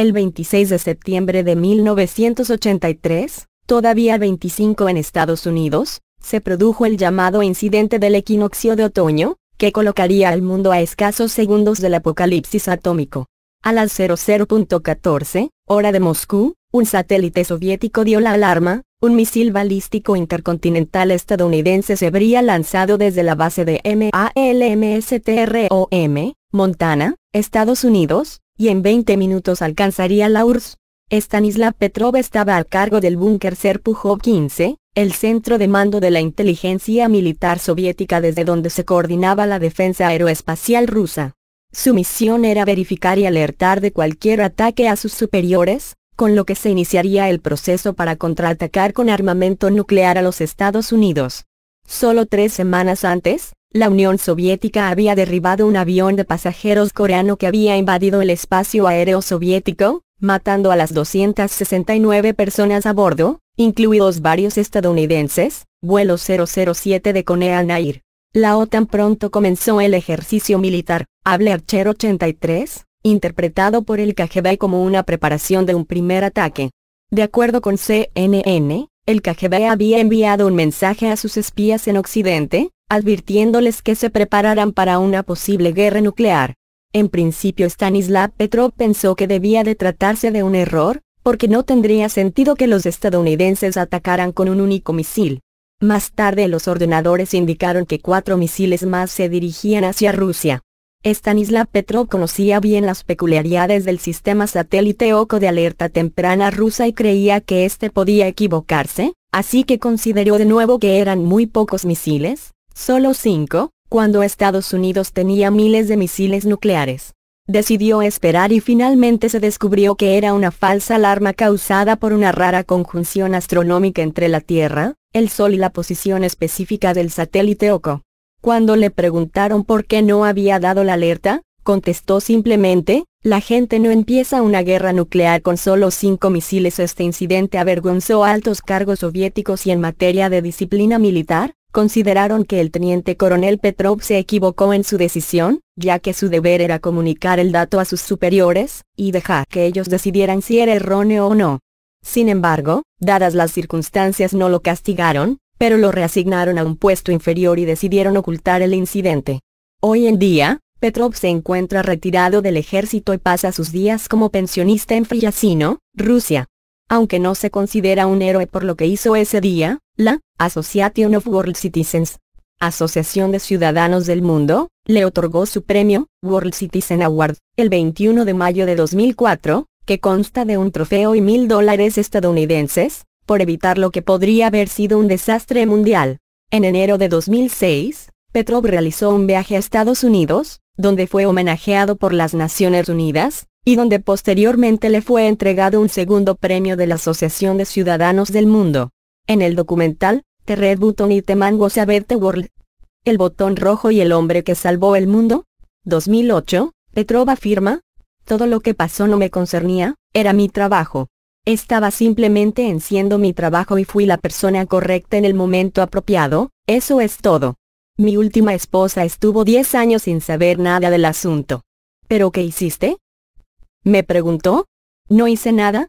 el 26 de septiembre de 1983, todavía 25 en Estados Unidos, se produjo el llamado incidente del equinoccio de otoño, que colocaría al mundo a escasos segundos del apocalipsis atómico. A las 00.14, hora de Moscú, un satélite soviético dio la alarma, un misil balístico intercontinental estadounidense se habría lanzado desde la base de MALMSTROM, Montana, Estados Unidos, y en 20 minutos alcanzaría la URSS. Stanislav Petrov estaba a cargo del búnker Serpukhov 15, el centro de mando de la inteligencia militar soviética desde donde se coordinaba la defensa aeroespacial rusa. Su misión era verificar y alertar de cualquier ataque a sus superiores, con lo que se iniciaría el proceso para contraatacar con armamento nuclear a los Estados Unidos. Solo tres semanas antes, la Unión Soviética había derribado un avión de pasajeros coreano que había invadido el espacio aéreo soviético, matando a las 269 personas a bordo, incluidos varios estadounidenses, vuelo 007 de al Nair. La OTAN pronto comenzó el ejercicio militar, Hable Archer 83, interpretado por el KGB como una preparación de un primer ataque. De acuerdo con CNN, el KGB había enviado un mensaje a sus espías en Occidente, advirtiéndoles que se prepararan para una posible guerra nuclear. En principio Stanislav Petrov pensó que debía de tratarse de un error, porque no tendría sentido que los estadounidenses atacaran con un único misil. Más tarde los ordenadores indicaron que cuatro misiles más se dirigían hacia Rusia. Stanislav Petrov conocía bien las peculiaridades del sistema satélite OCO de alerta temprana rusa y creía que este podía equivocarse, así que consideró de nuevo que eran muy pocos misiles, solo cinco, cuando Estados Unidos tenía miles de misiles nucleares. Decidió esperar y finalmente se descubrió que era una falsa alarma causada por una rara conjunción astronómica entre la Tierra, el Sol y la posición específica del satélite OCO. Cuando le preguntaron por qué no había dado la alerta, contestó simplemente, la gente no empieza una guerra nuclear con solo cinco misiles. Este incidente avergonzó a altos cargos soviéticos y en materia de disciplina militar, consideraron que el teniente coronel Petrov se equivocó en su decisión, ya que su deber era comunicar el dato a sus superiores, y dejar que ellos decidieran si era erróneo o no. Sin embargo, dadas las circunstancias no lo castigaron, pero lo reasignaron a un puesto inferior y decidieron ocultar el incidente. Hoy en día, Petrov se encuentra retirado del ejército y pasa sus días como pensionista en Friasino, Rusia aunque no se considera un héroe por lo que hizo ese día, la Association of World Citizens, Asociación de Ciudadanos del Mundo, le otorgó su premio, World Citizen Award, el 21 de mayo de 2004, que consta de un trofeo y mil dólares estadounidenses, por evitar lo que podría haber sido un desastre mundial. En enero de 2006, Petrov realizó un viaje a Estados Unidos, donde fue homenajeado por las Naciones Unidas, y donde posteriormente le fue entregado un segundo premio de la Asociación de Ciudadanos del Mundo. En el documental, The Red Button y The Mango Who The World, El Botón Rojo y el Hombre que Salvó el Mundo, 2008, Petrova firma. todo lo que pasó no me concernía, era mi trabajo. Estaba simplemente enciendo mi trabajo y fui la persona correcta en el momento apropiado, eso es todo. Mi última esposa estuvo 10 años sin saber nada del asunto. ¿Pero qué hiciste? Me preguntó. No hice nada,